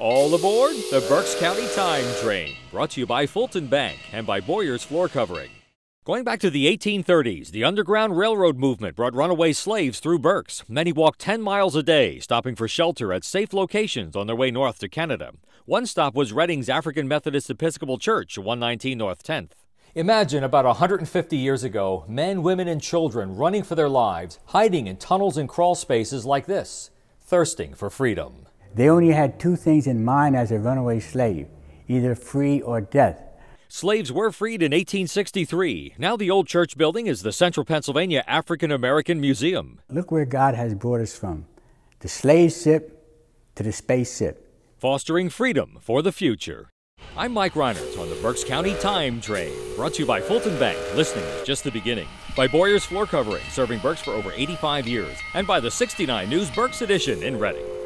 All aboard the Berks County Time Train, brought to you by Fulton Bank and by Boyer's Floor Covering. Going back to the 1830s, the Underground Railroad movement brought runaway slaves through Berks. Many walked 10 miles a day, stopping for shelter at safe locations on their way north to Canada. One stop was Redding's African Methodist Episcopal Church, 119 North 10th. Imagine about 150 years ago, men, women, and children running for their lives, hiding in tunnels and crawl spaces like this, thirsting for freedom. They only had two things in mind as a runaway slave either free or death. Slaves were freed in 1863. Now the old church building is the Central Pennsylvania African American Museum. Look where God has brought us from the slave ship to the spaceship. Fostering freedom for the future. I'm Mike Reinert on the Berks County Time Train, brought to you by Fulton Bank, listening is just the beginning, by Boyer's Floor Covering, serving Berks for over 85 years, and by the 69 News Berks Edition in Reading.